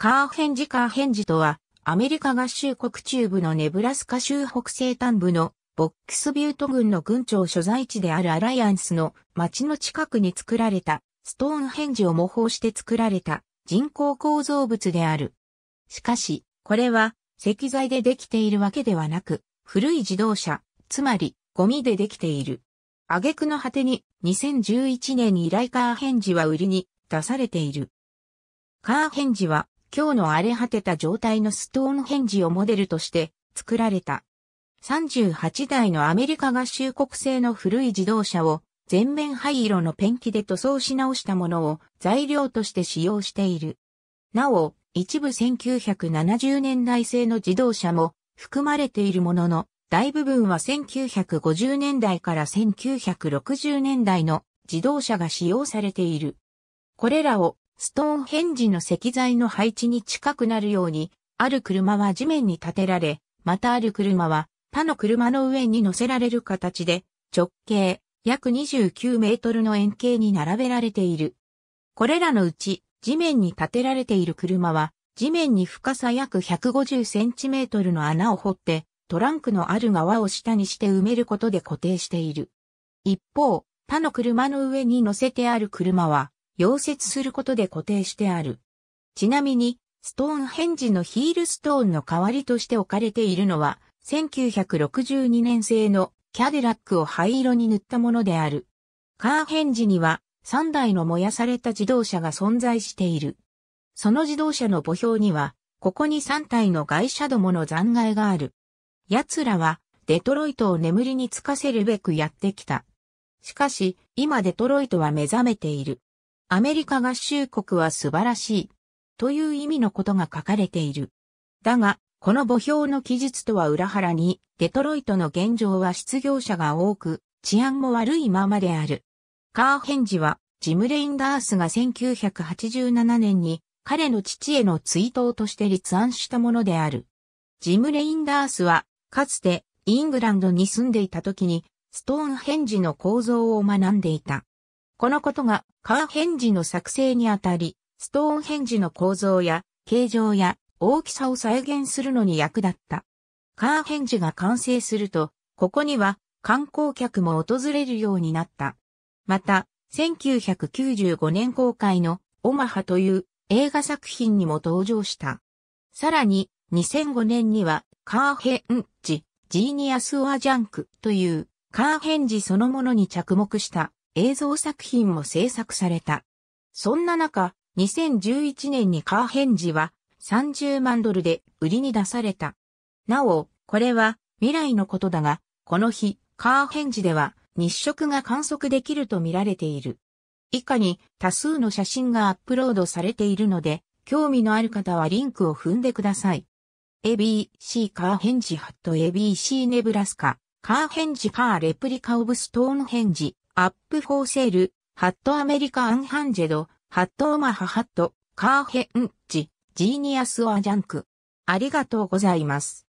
カーヘンジカーヘンジとは、アメリカ合衆国中部のネブラスカ州北西端部のボックスビュート郡の郡庁所在地であるアライアンスの町の近くに作られたストーンヘンジを模倣して作られた人工構造物である。しかし、これは石材でできているわけではなく、古い自動車、つまりゴミでできている。挙句の果てに2011年にライカーヘンジは売りに出されている。カーヘンジは今日の荒れ果てた状態のストーンヘンジをモデルとして作られた。38台のアメリカ合衆国製の古い自動車を全面灰色のペンキで塗装し直したものを材料として使用している。なお、一部1970年代製の自動車も含まれているものの、大部分は1950年代から1960年代の自動車が使用されている。これらをストーンヘンジの石材の配置に近くなるように、ある車は地面に立てられ、またある車は他の車の上に乗せられる形で、直径約29メートルの円形に並べられている。これらのうち、地面に立てられている車は、地面に深さ約150センチメートルの穴を掘って、トランクのある側を下にして埋めることで固定している。一方、他の車の上に乗せてある車は、溶接することで固定してある。ちなみに、ストーンヘンジのヒールストーンの代わりとして置かれているのは、1962年製のキャデラックを灰色に塗ったものである。カーヘンジには3台の燃やされた自動車が存在している。その自動車の墓標には、ここに3体の外車どもの残骸がある。奴らは、デトロイトを眠りにつかせるべくやってきた。しかし、今デトロイトは目覚めている。アメリカ合衆国は素晴らしい。という意味のことが書かれている。だが、この墓標の記述とは裏腹に、デトロイトの現状は失業者が多く、治安も悪いままである。カーヘンジは、ジム・レインダースが1987年に彼の父への追悼として立案したものである。ジム・レインダースは、かつてイングランドに住んでいた時に、ストーンヘンジの構造を学んでいた。このことがカーヘンジの作成にあたり、ストーンヘンジの構造や形状や大きさを再現するのに役立った。カーヘンジが完成すると、ここには観光客も訪れるようになった。また、1995年公開のオマハという映画作品にも登場した。さらに、2005年にはカーヘンジ、ジーニアス・オア・ジャンクというカーヘンジそのものに着目した映像作品も制作された。そんな中、2011年にカーヘンジは30万ドルで売りに出された。なお、これは未来のことだが、この日、カーヘンジでは日食が観測できると見られている。以下に多数の写真がアップロードされているので、興味のある方はリンクを踏んでください。ABC カーヘンジハット ABC ネブラスカカーヘンジカーレプリカオブストーンヘンジアップフォーセール、ハットアメリカアンハンジェド、ハットオマハハット、カーヘンジ、ジーニアスオアジャンク。ありがとうございます。